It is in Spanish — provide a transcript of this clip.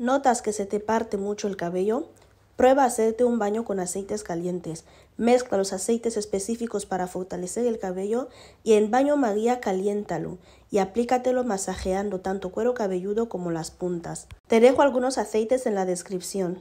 ¿Notas que se te parte mucho el cabello? Prueba hacerte un baño con aceites calientes. Mezcla los aceites específicos para fortalecer el cabello y en baño María caliéntalo y aplícatelo masajeando tanto cuero cabelludo como las puntas. Te dejo algunos aceites en la descripción.